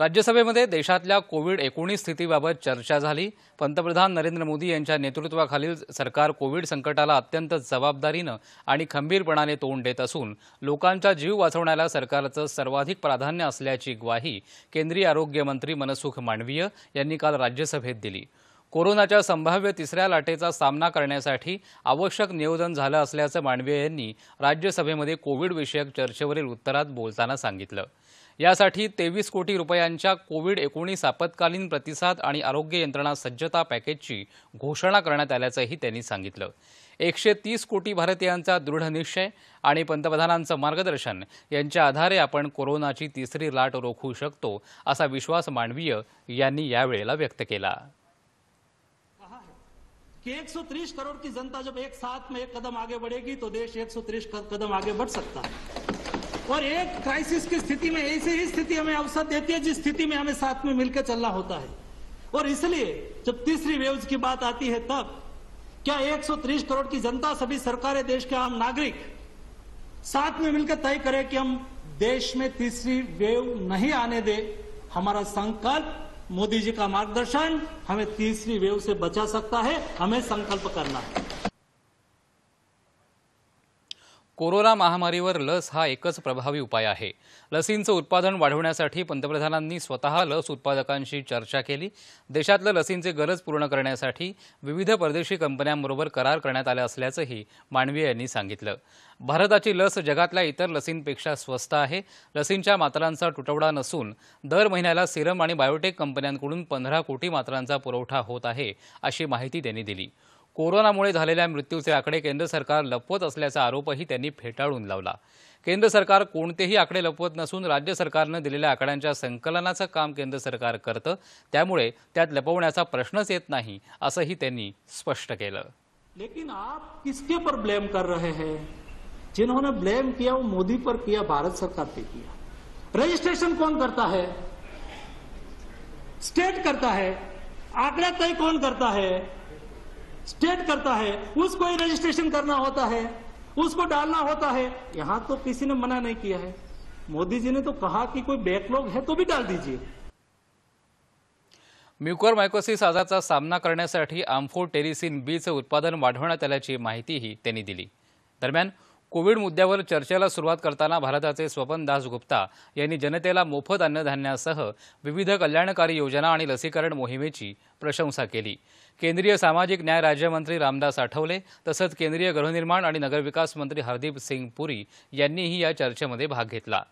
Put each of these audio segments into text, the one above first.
राज्यसभेमध्ये देशातल्या कोविड एकोणीस स्थितीबाबत चर्चा झाली पंतप्रधान नरेंद्र मोदी यांच्या नेतृत्वाखालील सरकार कोविड संकटाला अत्यंत जबाबदारीनं आणि खंबीरपणाने तोंड देत असून लोकांचा जीव वाचवण्याला सरकारचं सर्वाधिक प्राधान्य असल्याची ग्वाही केंद्रीय आरोग्यमंत्री मनसुख मांडवीय यांनी काल राज्यसभेत दिली कोरोनाच्या संभाव्य तिसऱ्या लाटेचा सामना करण्यासाठी आवश्यक नियोजन झालं असल्याचं मांडवीय यांनी राज्यसभेमध्ये कोविडविषयक चर्चेवरील उत्तरात बोलताना सांगितलं यासाठी तेवीस कोटी रुपयांच्या कोविड एकोणीस आपत्कालीन प्रतिसाद आणि आरोग्य यंत्रणा सज्जता पॅकेजची घोषणा करण्यात आल्याचंही त्यांनी सांगितलं एकशे तीस कोटी भारतीयांचा दृढ निश्चय आणि पंतप्रधानांचं मार्गदर्शन यांच्या आधारे आपण कोरोनाची तिसरी लाट रोखू शकतो असा विश्वास मांडवीय यांनी यावेळेला व्यक्त केला कि 130 करोड़ की जनता जब एक साथ में एक कदम आगे बढ़ेगी तो देश 130 कदम आगे बढ़ सकता है और एक क्राइसिस की स्थिति में ऐसी ही स्थिति हमें अवसर देती है जिस स्थिति में हमें साथ में मिलकर चलना होता है और इसलिए जब तीसरी वेव्स की बात आती है तब क्या 130 करोड़ की जनता सभी सरकारें देश के आम नागरिक साथ में मिलकर तय करें कि हम देश में तीसरी वेव नहीं आने दे हमारा संकल्प मोदी जी का मार्गदर्शन हमें तीसरी वेव से बचा सकता है हमें संकल्प करना है कोरोना महामारीवर लस हा एकच प्रभावी उपाय आहे लसींचं उत्पादन वाढवण्यासाठी पंतप्रधानांनी स्वतः लस उत्पादकांशी चर्चा केली देशातलं लसींचे गरज पूर्ण करण्यासाठी विविध परदेशी कंपन्यांबरोबर करार करण्यात आला असल्याचंही मांडवीय यांनी सांगितलं भारताची लस जगातल्या इतर लसींपेक्षा स्वस्त आहे लसींच्या मात्रांचा तुटवडा नसून दर महिन्याला सिरम आणि बायोटेक कंपन्यांकडून पंधरा कोटी मात्रांचा पुरवठा होत आहे अशी माहिती त्यांनी दिली कोरोनामुळे झालेल्या मृत्यूचे आकडे केंद्र सरकार लपवत असल्याचा आरोपही त्यांनी फेटाळून लावला केंद्र सरकार कोणतेही आकडे लपवत नसून राज्य सरकारनं दिलेल्या आकड्यांच्या संकलनाचं काम केंद्र सरकार करतं त्यामुळे त्यात लपवण्याचा प्रश्नच येत नाही असंही त्यांनी स्पष्ट केलं लेकिन आप किसके पर ब्लेम कर रहे हैं जिन्होंने ब्लेम किया वो मोदी पर किया भारत सरकार पे किया रजिस्ट्रेशन कौन करता है स्टेट करता है आंकड़ा तय कौन करता है स्टेट करता है उसको ही रजिस्ट्रेशन करना होता है उसको डालना होता है यहां तो किसी ने मना नहीं किया है मोदी जी ने तो कहा कि कोई बैकलॉग है तो भी डाल दीजिए म्युकरमायकोसिस आजाराचा सामना करण्यासाठी आम्फोटेरिसिन बीचं उत्पादन वाढवण्यात आल्याची माहितीही त्यांनी दिली दरम्यान कोविड मुद्द्यावर चर्चेला सुरुवात करताना भारताचे स्वपन गुप्ता यांनी जनतेला मोफत अन्नधान्यासह विविध कल्याणकारी योजना आणि लसीकरण मोहिमेची प्रशंसा केली केंद्रीय सामाजिक न्याय राज्यमंत्री रामदास आठवले तसंच केंद्रीय गृहनिर्माण आणि नगरविकास मंत्री हरदीप सिंग पुरी यांनीही या चर्चेमध्ये भाग घेतला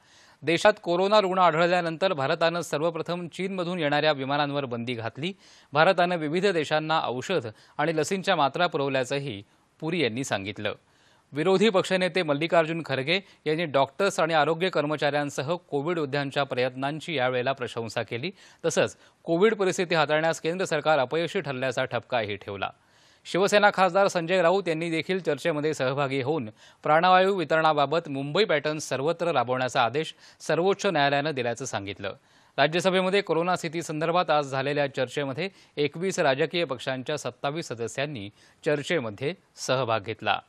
देशात कोरोना रुग्ण आढळल्यानंतर भारतानं सर्वप्रथम चीनमधून येणाऱ्या विमानांवर बंदी घातली भारतानं विविध देशांना औषध आणि लसींच्या मात्रा पुरवल्याचंही पुरी यांनी सांगितलं विरोधी पक्षनेते मल्लिकार्जुन खरगे यांनी डॉक्टर्स आणि आरोग्य कर्मचाऱ्यांसह कोविड योद्ध्यांच्या प्रयत्नांची यावेळेला प्रशंसा केली तसंच कोविड परिस्थिती हाताळण्यास केंद्र सरकार अपयशी ठरल्याचा ठपकाही ठेवला शिवसेना खासदार संजय राऊत यांनी देखील चर्चेमध्ये सहभागी होऊन प्राणवायू वितरणाबाबत मुंबई पॅटर्न सर्वत्र राबवण्याचा आदेश सर्वोच्च न्यायालयानं दिल्याचं सांगितलं राज्यसभेमध्ये कोरोना स्थितीसंदर्भात आज झालेल्या चर्चेमध्ये एकवीस राजकीय पक्षांच्या सत्तावीस सदस्यांनी चर्चेमध्ये सहभाग घेतला